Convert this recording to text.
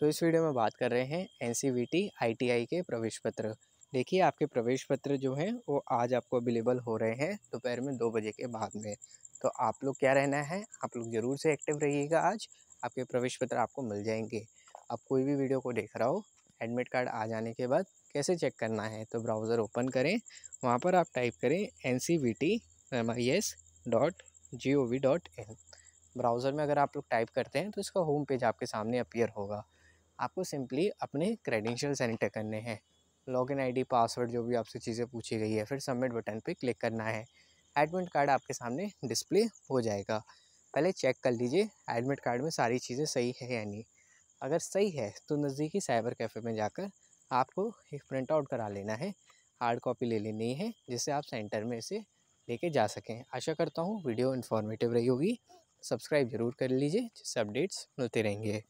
तो इस वीडियो में बात कर रहे हैं एन सी के प्रवेश पत्र देखिए आपके प्रवेश पत्र जो हैं वो आज आपको अवेलेबल हो रहे हैं दोपहर में दो बजे के बाद में तो आप लोग क्या रहना है आप लोग ज़रूर से एक्टिव रहिएगा आज आपके प्रवेश पत्र आपको मिल जाएंगे आप कोई भी वीडियो को देख रहा हो एडमिट कार्ड आ जाने के बाद कैसे चेक करना है तो ब्राउज़र ओपन करें वहाँ पर आप टाइप करें N C V T M I S dot G O V dot in browser में अगर आप लोग टाइप करते हैं तो इसका होम पेज आपके सामने अपीयर होगा आपको सिंपली अपने क्रेडेंशियल एंटर करने हैं लॉगिन आईडी पासवर्ड जो भी आपसे चीज़ें पूछी गई है फिर सबमिट बटन पे क्लिक करना है एडमिट कार्ड आपके सामने डिस्प्ले हो जाएगा पहले चेक कर लीजिए एडमिट कार्ड में सारी चीज़ें सही है या नहीं अगर सही है तो नज़दीकी साइबर कैफ़े में जाकर आपको एक प्रिंट आउट करा लेना है हार्ड कॉपी ले लेनी है जिससे आप सेंटर में इसे लेके जा सकें आशा करता हूँ वीडियो इन्फॉर्मेटिव रही होगी सब्सक्राइब ज़रूर कर लीजिए जिससे अपडेट्स मिलते रहेंगे